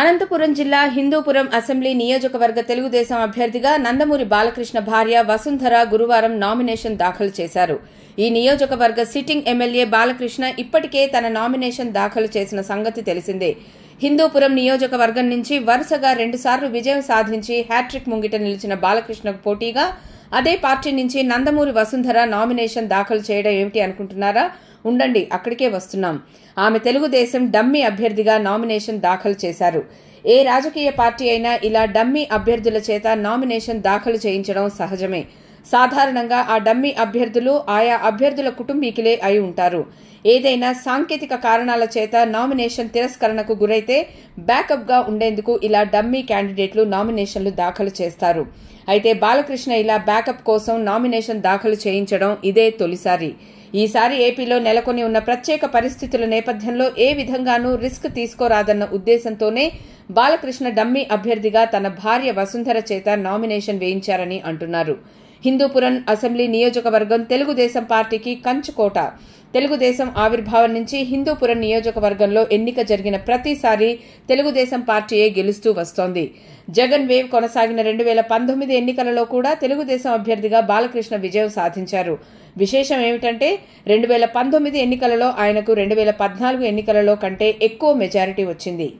అనంతపురం జిల్లా హిందూపురం అసెంబ్లీ నియోజకవర్గ తెలుగుదేశం అభ్యర్థిగా నందమూరి బాలకృష్ణ భార్య వసుంధర గురువారం నామినేషన్ దాఖలు చేశారు ఈ నియోజకవర్గ సిట్టింగ్ ఎమ్మెల్యే బాలకృష్ణ ఇప్పటికే తన నామినేషన్ దాఖలు చేసిన సంగతి తెలిసిందే హిందూపురం నియోజకవర్గం నుంచి వరుసగా రెండుసార్లు విజయం సాధించి హ్యాట్రిక్ ముంగిట నిలిచిన బాలకృష్ణకు పోటీగా అదే పార్టీ నుంచి నందమూరి వసుంధర నామినేషన్ దాఖలు చేయడం ఏమిటి అనుకుంటున్నారా ఉండండి అక్కడికే వస్తున్నాం ఆమె తెలుగుదేశం డమ్మీ అభ్యర్థిగా నామినేషన్ దాఖలు చేశారు ఏ రాజకీయ పార్టీ అయినా ఇలా డమ్మీ అభ్యర్థుల చేత నామినేషన్ దాఖలు చేయించడం సహజమే సాధారణంగా ఆ డమ్మీ అభ్యర్థులు ఆయా అభ్యర్థుల కుటుంబీకులే అయి ఉంటారు ఏదైనా సాంకేతిక కారణాల చేత నామినేషన్ తిరస్కరణకు గురైతే బ్యాకప్గా ఉండేందుకు ఇలా డమ్మీ క్యాండిడేట్లు నామినేషన్లు దాఖలు చేస్తారు అయితే బాలకృష్ణ ఇలా బ్యాకప్ కోసం నామినేషన్ దాఖలు చేయించడం ఇదే తొలిసారి ఈసారి ఏపీలో నెలకొని ఉన్న ప్రత్యేక పరిస్థితుల నేపథ్యంలో ఏ విధంగానూ రిస్క్ తీసుకోరాదన్న ఉద్దేశంతోనే బాలకృష్ణ డమ్మీ అభ్యర్థిగా తన భార్య వసుంధర చేత నామినేషన్ వేయించారని అంటున్నారు హిందూపురం అసెంబ్లీ నియోజకవర్గం తెలుగుదేశం పార్టీకి కంచుకోట తెలుగుదేశం ఆవిర్భావం నుంచి హిందూపురం నియోజకవర్గంలో ఎన్నిక జరిగిన ప్రతిసారి తెలుగుదేశం పార్టీయే గెలుస్తూ వస్తోంది జగన్ వేవ్ కొనసాగిన రెండు వేల పంతొమ్మిది ఎన్నికలలో కూడా తెలుగుదేశం అభ్యర్థిగా బాలకృష్ణ విజయం సాధించారు విశేషం ఏమిటంటే రెండు వేల పంతొమ్మిది ఎన్నికలలో ఆయనకు రెండు వేల పద్నాలుగు ఎన్నికలలో కంటే ఎక్కువ మెజారిటీ వచ్చింది